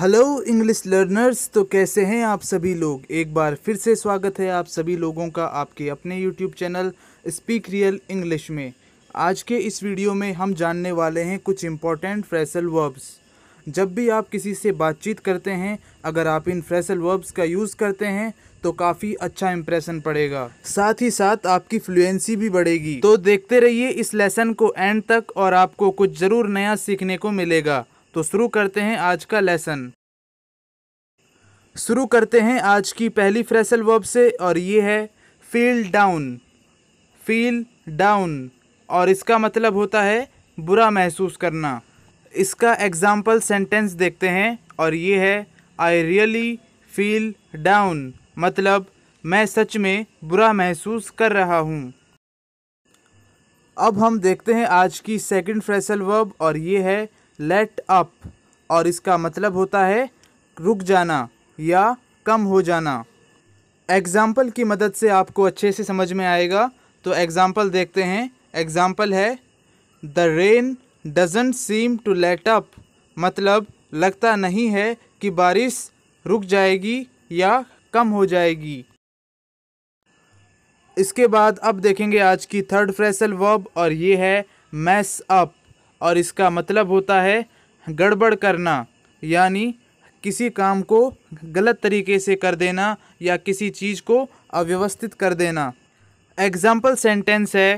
hello English learners तो कैसे हैं आप सभी लोग एक बार फिर से स्वागत है आप सभी लोगों का आपके अपने YouTube channel Speak Real English में आज के इस वीडियो में हम जानने वाले हैं कुछ इम्पॉर्टेंट फ्रेसल वर्ब्स जब भी आप किसी से बातचीत करते हैं अगर आप इन फ्रेसल वर्ब्स का यूज़ करते हैं तो काफ़ी अच्छा इम्प्रेशन पड़ेगा साथ ही साथ आपकी फ्लुएंसी भी बढ़ेगी तो देखते रहिए इस लेसन को एंड तक और आपको कुछ ज़रूर नया सीखने को मिलेगा तो शुरू करते हैं आज का लेसन शुरू करते हैं आज की पहली फ्रेशल वर्ब से और ये है फील डाउन फील डाउन और इसका मतलब होता है बुरा महसूस करना इसका एग्ज़ाम्पल सेंटेंस देखते हैं और ये है आई रियली फील डाउन मतलब मैं सच में बुरा महसूस कर रहा हूँ अब हम देखते हैं आज की सेकंड फ्रेशल वर्ब और ये है लेट अप और इसका मतलब होता है रुक जाना या कम हो जाना एग्ज़ाम्पल की मदद से आपको अच्छे से समझ में आएगा तो एग्ज़ाम्पल देखते हैं एग्ज़ाम्पल है the rain doesn't seem to let up मतलब लगता नहीं है कि बारिश रुक जाएगी या कम हो जाएगी इसके बाद अब देखेंगे आज की थर्ड फ्रेसल वर्ब और ये है मैस अप और इसका मतलब होता है गड़बड़ करना यानी किसी काम को गलत तरीके से कर देना या किसी चीज़ को अव्यवस्थित कर देना एग्ज़ाम्पल सेंटेंस है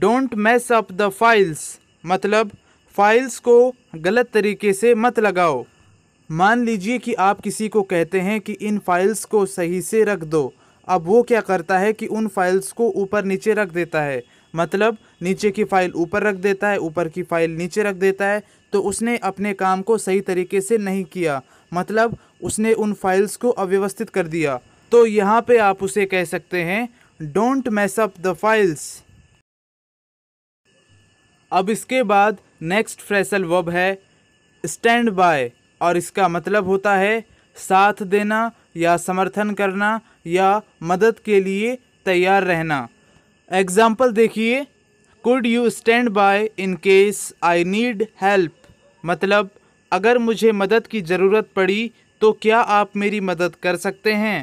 don't mess up the files मतलब फाइल्स को गलत तरीके से मत लगाओ मान लीजिए कि आप किसी को कहते हैं कि इन फाइल्स को सही से रख दो अब वो क्या करता है कि उन फाइल्स को ऊपर नीचे रख देता है मतलब नीचे की फ़ाइल ऊपर रख देता है ऊपर की फ़ाइल नीचे रख देता है तो उसने अपने काम को सही तरीके से नहीं किया मतलब उसने उन फाइल्स को अव्यवस्थित कर दिया तो यहाँ पे आप उसे कह सकते हैं don't mess up the files अब इसके बाद नेक्स्ट फ्रेसल वर्ब है स्टैंड बाय और इसका मतलब होता है साथ देना या समर्थन करना या मदद के लिए तैयार रहना एग्ज़ाम्पल देखिए could you stand by in case I need help मतलब अगर मुझे मदद की ज़रूरत पड़ी तो क्या आप मेरी मदद कर सकते हैं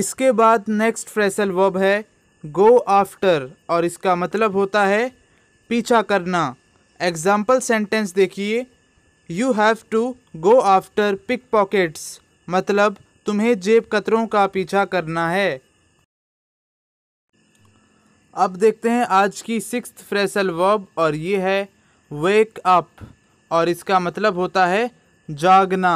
इसके बाद नेक्स्ट फ्रेसल वर्ब है गो आफ्टर और इसका मतलब होता है पीछा करना एग्ज़ाम्पल सेंटेंस देखिए you have to go after pickpockets मतलब तुम्हें जेब कतरों का पीछा करना है अब देखते हैं आज की सिक्स फ्रेसल वर्ब और ये है वेक अप और इसका मतलब होता है जागना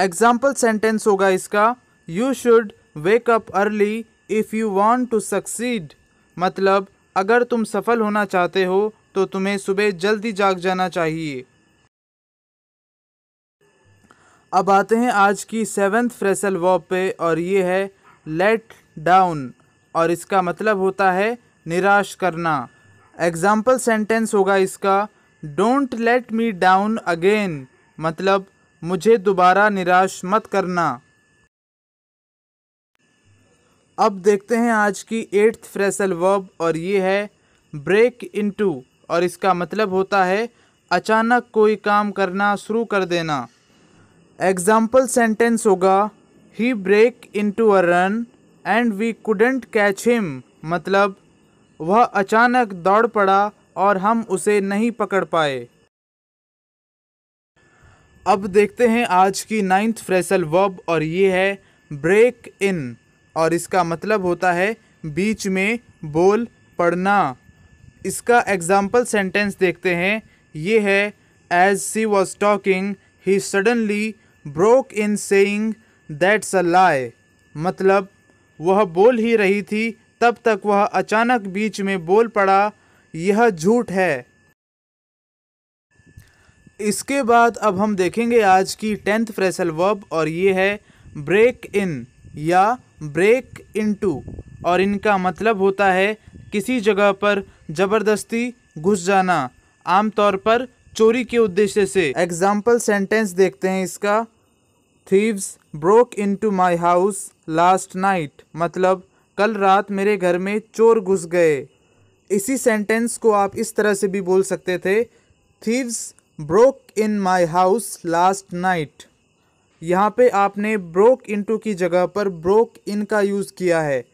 एग्जाम्पल सेंटेंस होगा इसका you should wake up early if you want to succeed मतलब अगर तुम सफल होना चाहते हो तो तुम्हें सुबह जल्दी जाग जाना चाहिए अब आते हैं आज की सेवन्थ फ्रेसल वॉब पे और ये है लेट डाउन और इसका मतलब होता है निराश करना एग्ज़ाम्पल सेंटेंस होगा इसका don't let me down again मतलब मुझे दोबारा निराश मत करना अब देखते हैं आज की एट्थ फ्रेसल वर्ब और ये है ब्रेक इनटू और इसका मतलब होता है अचानक कोई काम करना शुरू कर देना एग्ज़ाम्पल सेंटेंस होगा he break into a run and we couldn't catch him मतलब वह अचानक दौड़ पड़ा और हम उसे नहीं पकड़ पाए अब देखते हैं आज की नाइन्थ फ्रेसल वर्ब और ये है ब्रेक इन और इसका मतलब होता है बीच में बोल पड़ना इसका एग्जाम्पल सेंटेंस देखते हैं ये है as she was talking he suddenly broke in saying that's a lie मतलब वह बोल ही रही थी तब तक वह अचानक बीच में बोल पड़ा यह झूठ है इसके बाद अब हम देखेंगे आज की टेंथ फ्रेसल वर्ब और ये है ब्रेक इन या ब्रेक इन टू और इनका मतलब होता है किसी जगह पर ज़बरदस्ती घुस जाना आमतौर पर चोरी के उद्देश्य से एग्जाम्पल सेंटेंस देखते हैं इसका thieves broke into my house last night मतलब कल रात मेरे घर में चोर घुस गए इसी सेंटेंस को आप इस तरह से भी बोल सकते थे thieves broke in my house last night यहाँ पे आपने ब्रोक इनटू की जगह पर ब्रोक इन का यूज़ किया है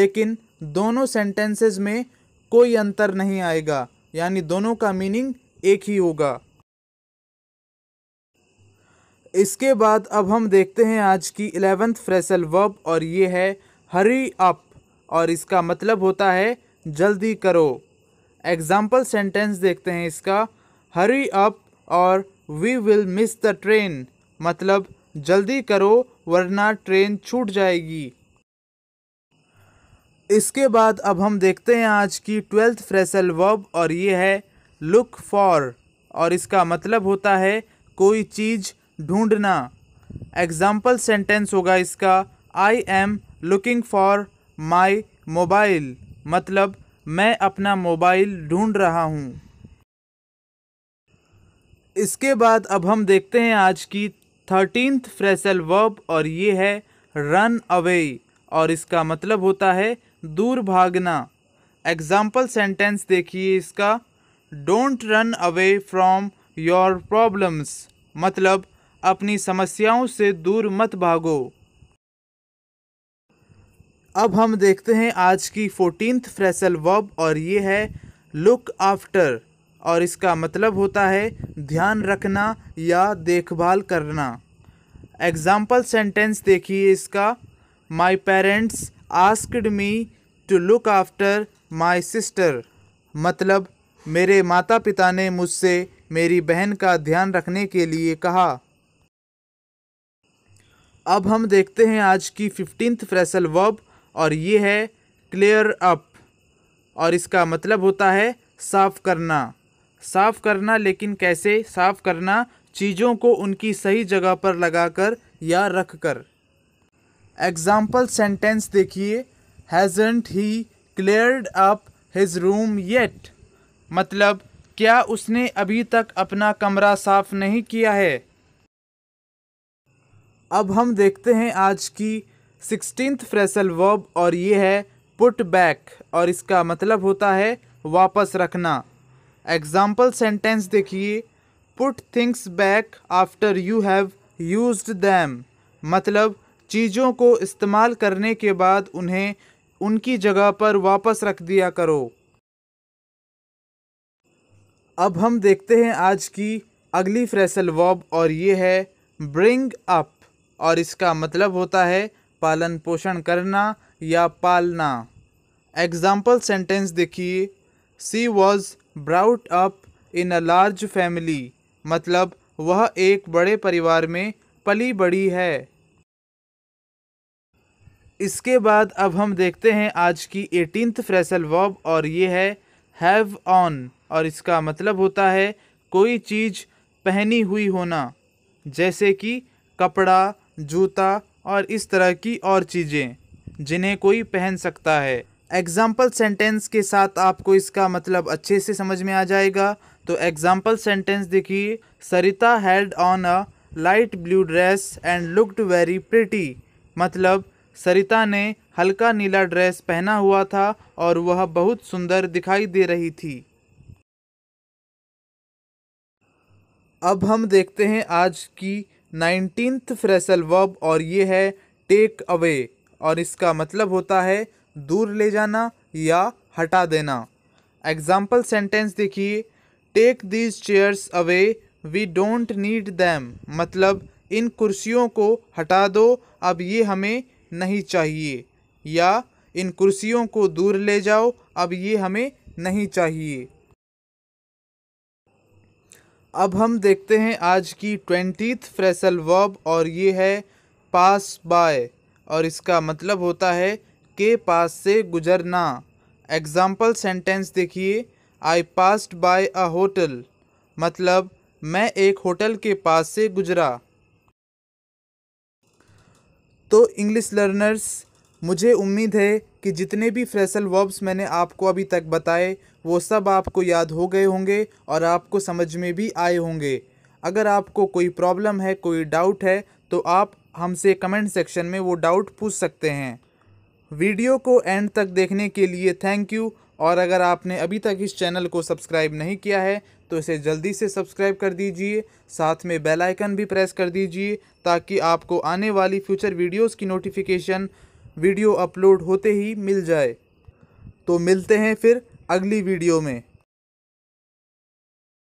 लेकिन दोनों सेंटेंसेस में कोई अंतर नहीं आएगा यानी दोनों का मीनिंग एक ही होगा इसके बाद अब हम देखते हैं आज की इलेवेंथ फ्रेसल वर्ब और ये है हरी अप और इसका मतलब होता है जल्दी करो एग्ज़ाम्पल सेंटेंस देखते हैं इसका हरी अप और we will miss the train मतलब जल्दी करो वरना ट्रेन छूट जाएगी इसके बाद अब हम देखते हैं आज की ट्वेल्थ फ्रेसल वर्ब और ये है लुक फॉर और इसका मतलब होता है कोई चीज़ ढूंढना एग्ज़ाम्पल सेंटेंस होगा इसका I am looking for my mobile मतलब मैं अपना मोबाइल ढूंढ रहा हूँ इसके बाद अब हम देखते हैं आज की थर्टींथ फ्रेसल वर्ब और ये है रन अवे और इसका मतलब होता है दूर भागना एग्जाम्पल सेंटेंस देखिए इसका don't run away from your problems मतलब अपनी समस्याओं से दूर मत भागो अब हम देखते हैं आज की फोर्टीनथ फ्रेसल वर्ब और ये है लुक आफ्टर और इसका मतलब होता है ध्यान रखना या देखभाल करना एग्ज़ाम्पल सेंटेंस देखिए इसका my parents asked me to look after my sister मतलब मेरे माता पिता ने मुझसे मेरी बहन का ध्यान रखने के लिए कहा अब हम देखते हैं आज की फिफ्टींथ फ्रेसल वर्ब और ये है क्लियर अप और इसका मतलब होता है साफ़ करना साफ़ करना लेकिन कैसे साफ़ करना चीज़ों को उनकी सही जगह पर लगाकर या रख कर एग्ज़ाम्पल सेंटेंस देखिए hasn't he cleared up his room yet मतलब क्या उसने अभी तक अपना कमरा साफ़ नहीं किया है अब हम देखते हैं आज की सिक्सटीन फ्रेसल वर्ब और ये है पुट बैक और इसका मतलब होता है वापस रखना एग्जाम्पल सेंटेंस देखिए put things back after you have use them मतलब चीज़ों को इस्तेमाल करने के बाद उन्हें उनकी जगह पर वापस रख दिया करो अब हम देखते हैं आज की अगली फ्रेसल वॉब और ये है ब्रिंग अप और इसका मतलब होता है पालन पोषण करना या पालना एग्जाम्पल सेंटेंस देखिए she was brought up in a large family मतलब वह एक बड़े परिवार में पली बड़ी है इसके बाद अब हम देखते हैं आज की एटीनथ फ्रेसल वॉब और ये है हैव ऑन और इसका मतलब होता है कोई चीज़ पहनी हुई होना जैसे कि कपड़ा जूता और इस तरह की और चीज़ें जिन्हें कोई पहन सकता है एग्ज़ाम्पल सेंटेंस के साथ आपको इसका मतलब अच्छे से समझ में आ जाएगा तो एग्ज़ाम्पल सेंटेंस देखिए Sarita had on a light blue dress and looked very pretty मतलब सरिता ने हल्का नीला ड्रेस पहना हुआ था और वह बहुत सुंदर दिखाई दे रही थी अब हम देखते हैं आज की नाइनटीन्थ फ्रेसल वर्ब और ये है टेक अवे और इसका मतलब होता है दूर ले जाना या हटा देना एग्जाम्पल सेंटेंस देखिए take these chairs away we don't need them मतलब इन कुर्सियों को हटा दो अब ये हमें नहीं चाहिए या इन कुर्सियों को दूर ले जाओ अब ये हमें नहीं चाहिए अब हम देखते हैं आज की ट्वेंटी फ्रेसल वर्ब और ये है पास बाय और इसका मतलब होता है के पास से गुजरना एग्ज़ाम्पल सेंटेंस देखिए I passed by a hotel मतलब मैं एक होटल के पास से गुजरा तो इंग्लिश लर्नर्स मुझे उम्मीद है कि जितने भी फ्रेसल वर्ब्स मैंने आपको अभी तक बताए वो सब आपको याद हो गए होंगे और आपको समझ में भी आए होंगे अगर आपको कोई प्रॉब्लम है कोई डाउट है तो आप हमसे कमेंट सेक्शन में वो डाउट पूछ सकते हैं वीडियो को एंड तक देखने के लिए थैंक यू और अगर आपने अभी तक इस चैनल को सब्सक्राइब नहीं किया है तो इसे जल्दी से सब्सक्राइब कर दीजिए साथ में बेल आइकन भी प्रेस कर दीजिए ताकि आपको आने वाली फ्यूचर वीडियोस की नोटिफिकेशन वीडियो अपलोड होते ही मिल जाए तो मिलते हैं फिर अगली वीडियो में